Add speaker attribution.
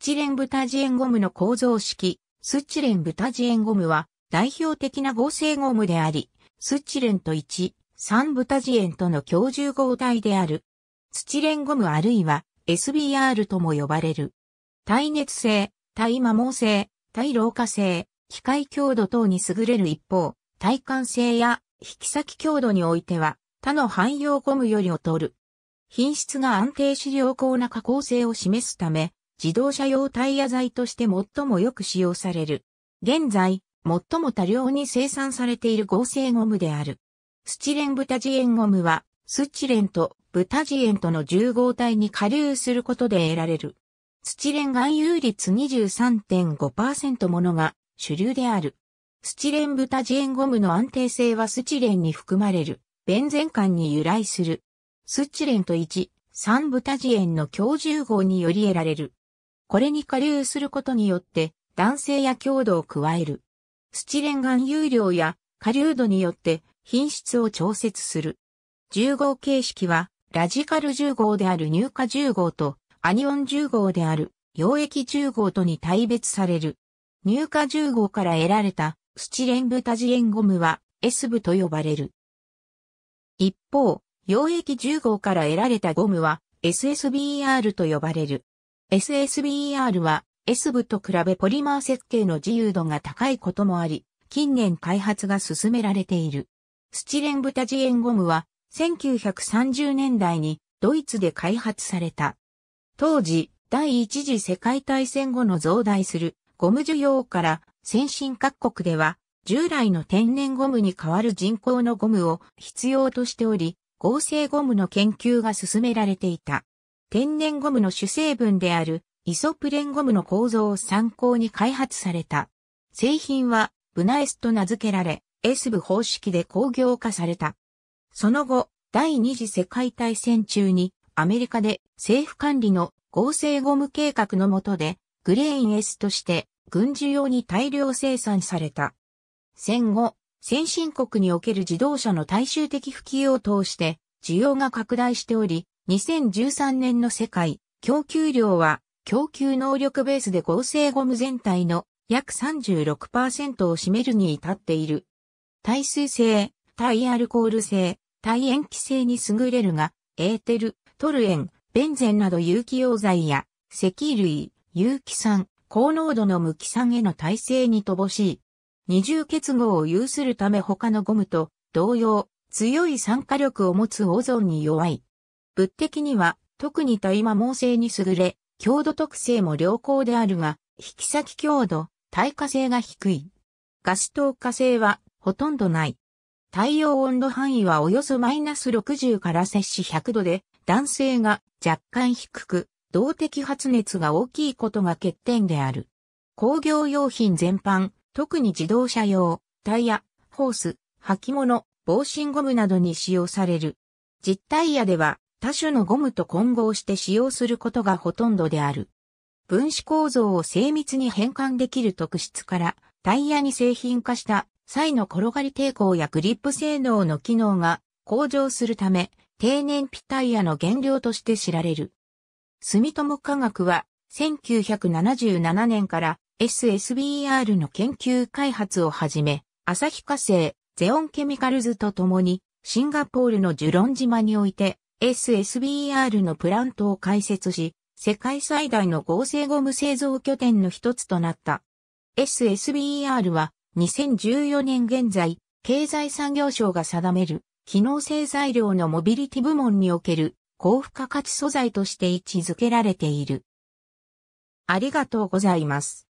Speaker 1: スチレンブタジエンゴムの構造式、スチレンブタジエンゴムは代表的な合成ゴムであり、スチレンと1、3ブタジエンとの共重合体である。スチレンゴムあるいは SBR とも呼ばれる。耐熱性、耐摩耗性、耐老化性、機械強度等に優れる一方、耐寒性や引き先強度においては他の汎用ゴムより劣る。品質が安定し良好な加工性を示すため、自動車用タイヤ材として最もよく使用される。現在、最も多量に生産されている合成ゴムである。スチレンブタジエンゴムは、スチレンとブタジエンとの重合体に加流することで得られる。スチレン含有率23.5%ものが主流である。スチレンブタジエンゴムの安定性はスチレンに含まれる、ベンゼン管に由来する。スチレンと1、3ブタジエンの強重合により得られる。これに加流することによって、男性や強度を加える。スチレン含有量や下流度によって品質を調節する。重合形式は、ラジカル重合である乳化重合と、アニオン重合である溶液重合とに対別される。乳化重合から得られたスチレンブタジエンゴムは S 部と呼ばれる。一方、溶液重合から得られたゴムは SSBR と呼ばれる。SSBR は S 部と比べポリマー設計の自由度が高いこともあり、近年開発が進められている。スチレンブタジエンゴムは1930年代にドイツで開発された。当時、第一次世界大戦後の増大するゴム需要から先進各国では従来の天然ゴムに代わる人工のゴムを必要としており、合成ゴムの研究が進められていた。天然ゴムの主成分であるイソプレンゴムの構造を参考に開発された。製品はブナエスと名付けられ、エス部方式で工業化された。その後、第二次世界大戦中にアメリカで政府管理の合成ゴム計画の下でグレーン S として軍需用に大量生産された。戦後、先進国における自動車の大衆的普及を通して需要が拡大しており、2013年の世界、供給量は供給能力ベースで合成ゴム全体の約36%を占めるに至っている。耐水性、耐アルコール性、耐塩基性に優れるが、エーテル、トルエン、ベンゼンなど有機溶剤や、石類、有機酸、高濃度の無機酸への耐性に乏しい。二重結合を有するため他のゴムと同様、強い酸化力を持つオゾンに弱い。物的には、特に対摩耗性に優れ、強度特性も良好であるが、引き先強度、耐火性が低い。ガス透過性はほとんどない。太陽温度範囲はおよそマイナス60から摂氏100度で、男性が若干低く、動的発熱が大きいことが欠点である。工業用品全般、特に自動車用、タイヤ、ホース、履物、防振ゴムなどに使用される。実タイヤでは、他種のゴムと混合して使用することがほとんどである。分子構造を精密に変換できる特質からタイヤに製品化した際の転がり抵抗やグリップ性能の機能が向上するため低燃費タイヤの原料として知られる。住友科学は1977年から SSBR の研究開発をはじめ、日化成、ゼオンケミカルズと共にシンガポールのジュロン島において SSBR のプラントを開設し、世界最大の合成ゴム製造拠点の一つとなった。SSBR は2014年現在、経済産業省が定める機能性材料のモビリティ部門における高付加価値素材として位置づけられている。ありがとうございます。